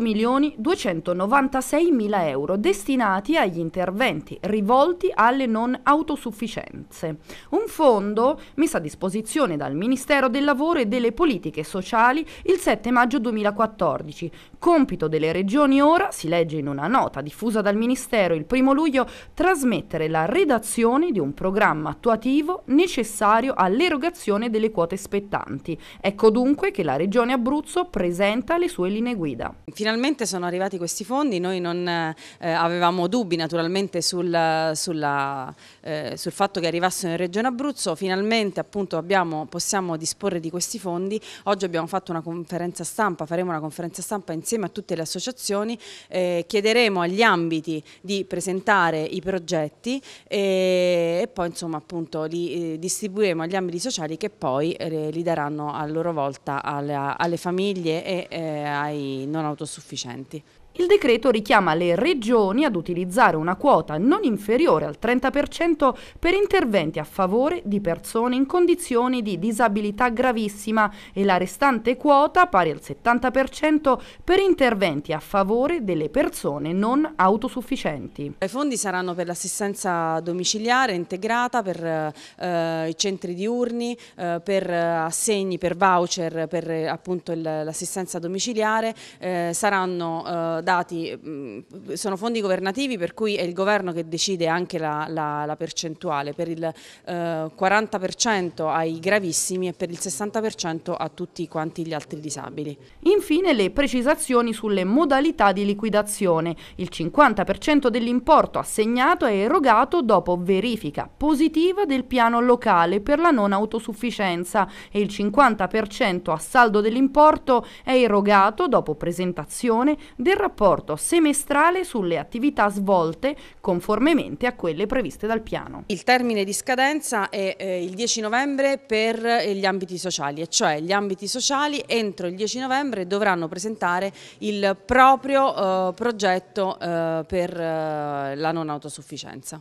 8.296.000 euro destinati agli interventi rivolti alle non autosufficienze. Un fondo messo a disposizione dal Ministero del Lavoro e delle Politiche Sociali il 7 maggio 2014 Compito delle regioni ora, si legge in una nota diffusa dal Ministero il primo luglio, trasmettere la redazione di un programma attuativo necessario all'erogazione delle quote spettanti. Ecco dunque che la Regione Abruzzo presenta le sue linee guida. Finalmente sono arrivati questi fondi, noi non eh, avevamo dubbi naturalmente sul, sulla, eh, sul, fatto che arrivassero in Regione Abruzzo, finalmente appunto abbiamo, possiamo disporre di questi fondi, oggi abbiamo fatto una conferenza stampa, faremo una conferenza stampa insieme insieme a tutte le associazioni eh, chiederemo agli ambiti di presentare i progetti e, eh, e poi insomma appunto li eh, distribuiremo agli ambiti sociali che poi eh, li daranno a loro volta alla, alle famiglie e eh, ai non autosufficienti il decreto richiama le regioni ad utilizzare una quota non inferiore al 30% per interventi a favore di persone in condizioni di disabilità gravissima e la restante quota, pari al 70%, per interventi a favore delle persone non autosufficienti. I fondi saranno per l'assistenza domiciliare integrata, per eh, i centri diurni, eh, per assegni, per voucher, per l'assistenza domiciliare, eh, saranno eh, dati, mm, sono fondi governativi per cui è il governo che decide anche la, la, la percentuale, per il eh, 40% ai gravissimi e per il 60% a tutti quanti gli altri disabili. Infine le precisazioni sulle modalità di liquidazione. Il 50% dell'importo assegnato è erogato dopo verifica positiva del piano locale per la non autosufficienza e il 50% a saldo dell'importo è erogato dopo presentazione del rapporto rapporto semestrale sulle attività svolte conformemente a quelle previste dal piano. Il termine di scadenza è eh, il 10 novembre per eh, gli ambiti sociali, e cioè gli ambiti sociali entro il 10 novembre dovranno presentare il proprio eh, progetto eh, per eh, la non autosufficienza.